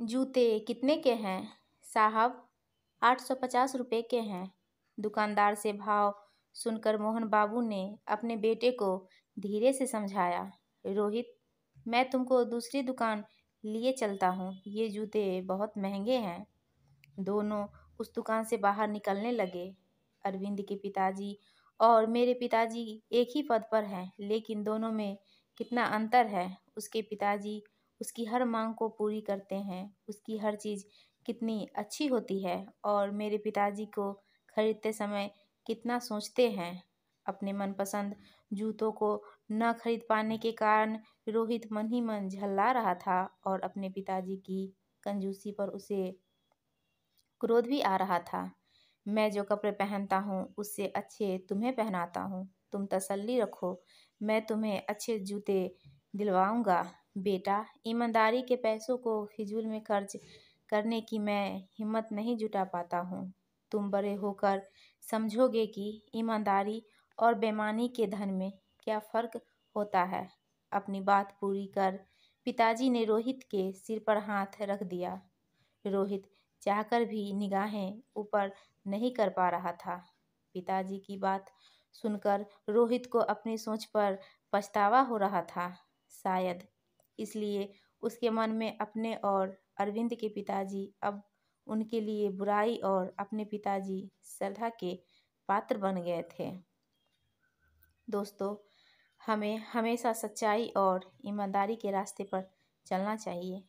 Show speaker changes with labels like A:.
A: जूते कितने के हैं साहब आठ सौ पचास रुपये के हैं दुकानदार से भाव सुनकर मोहन बाबू ने अपने बेटे को धीरे से समझाया रोहित मैं तुमको दूसरी दुकान लिए चलता हूँ ये जूते बहुत महंगे हैं दोनों उस दुकान से बाहर निकलने लगे अरविंद के पिताजी और मेरे पिताजी एक ही पद पर हैं लेकिन दोनों में कितना अंतर है उसके पिताजी उसकी हर मांग को पूरी करते हैं उसकी हर चीज़ कितनी अच्छी होती है और मेरे पिताजी को खरीदते समय कितना सोचते हैं अपने मनपसंद जूतों को न खरीद पाने के कारण रोहित मन ही मन झल्ला रहा था और अपने पिताजी की कंजूसी पर उसे क्रोध भी आ रहा था मैं जो कपड़े पहनता हूँ उससे अच्छे तुम्हें पहनाता हूँ तुम तसल्ली रखो मैं तुम्हें अच्छे जूते दिलवाऊँगा बेटा ईमानदारी के पैसों को फिजूल में खर्च करने की मैं हिम्मत नहीं जुटा पाता हूँ तुम बड़े होकर समझोगे कि ईमानदारी और बेमानी के धन में क्या फ़र्क होता है अपनी बात पूरी कर पिताजी ने रोहित के सिर पर हाथ रख दिया रोहित चाहकर भी निगाहें ऊपर नहीं कर पा रहा था पिताजी की बात सुनकर रोहित को अपनी सोच पर पछतावा हो रहा था शायद इसलिए उसके मन में अपने और अरविंद के पिताजी अब उनके लिए बुराई और अपने पिताजी श्रद्धा के पात्र बन गए थे दोस्तों हमें हमेशा सच्चाई और ईमानदारी के रास्ते पर चलना चाहिए